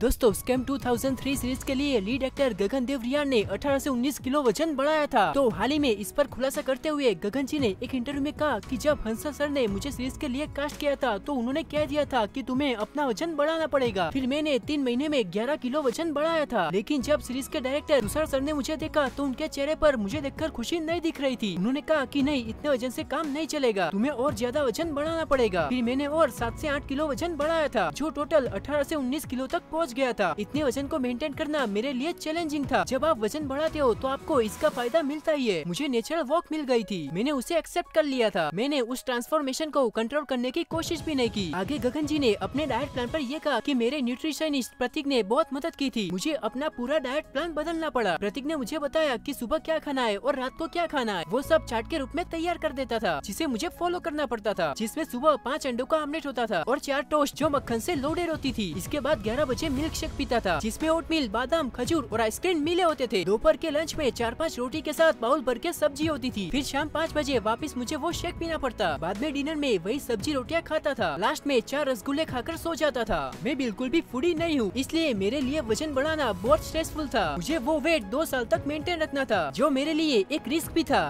दोस्तों scam 2003 series के लिए लीड एक्टर गगन रिया ने 18 से 19 किलो वजन बढ़ाया था तो हाल ही में इस पर खुलासा करते हुए गगन जी ने एक इंटरव्यू में कहा कि जब हंसा सर ने मुझे सीरीज के लिए कास्ट किया था तो उन्होंने कह दिया था कि तुम्हें अपना वजन बढ़ाना पड़ेगा फिर मैंने तीन महीने में ग्यारह किलो वजन बढ़ाया था लेकिन जब सीरीज के डायरेक्टर तुषार सर ने मुझे देखा तो उनके चेहरे आरोप मुझे देखकर खुशी नहीं दिख रही थी उन्होंने कहा की नहीं इतने वजन ऐसी काम नहीं चलेगा तुम्हें और ज्यादा वजन बढ़ाना पड़ेगा फिर मैंने और सात ऐसी आठ किलो वजन बढ़ाया था जो टोटल अठारह ऐसी उन्नीस किलो तक पहुंच गया था इतने वजन को मेंटेन करना मेरे लिए चैलेंजिंग था जब आप वजन बढ़ाते हो तो आपको इसका फायदा मिलता ही है मुझे नेचुरल वॉक मिल गई थी मैंने उसे एक्सेप्ट कर लिया था मैंने उस ट्रांसफॉर्मेशन को कंट्रोल करने की कोशिश भी नहीं की आगे गगन जी ने अपने डायट प्लान आरोप यह कहा की मेरे न्यूट्रिशनिस्ट प्रतीक ने बहुत मदद की थी मुझे अपना पूरा डायट प्लान बदलना पड़ा प्रतीक ने मुझे बताया की सुबह क्या खाना है और रात को क्या खाना है वो सब चार्ट के रूप में तैयार कर देता था जिसे मुझे फॉलो करना पड़ता था जिसमें सुबह पाँच अंडों का आमलेट होता था और चार टोस्ट जो मक्खन ऐसी लोडेड होती थी इसके बाद ग्यारह बजे मिल्क शेक पीता था जिसमें मिल बादाम खजूर और आइसक्रीम मिले होते थे दोपहर के लंच में चार पाँच रोटी के साथ बाउल भर के सब्जी होती थी फिर शाम पाँच बजे वापस मुझे वो शेक पीना पड़ता बाद में डिनर में वही सब्जी रोटियाँ खाता था लास्ट में चार रसगुल्ले खाकर सो जाता था मैं बिल्कुल भी फूडी नहीं हूँ इसलिए मेरे लिए वजन बढ़ाना बहुत स्ट्रेसफुल था मुझे वो वेट दो साल तक मेंटेन रखना था जो मेरे लिए एक रिस्क भी था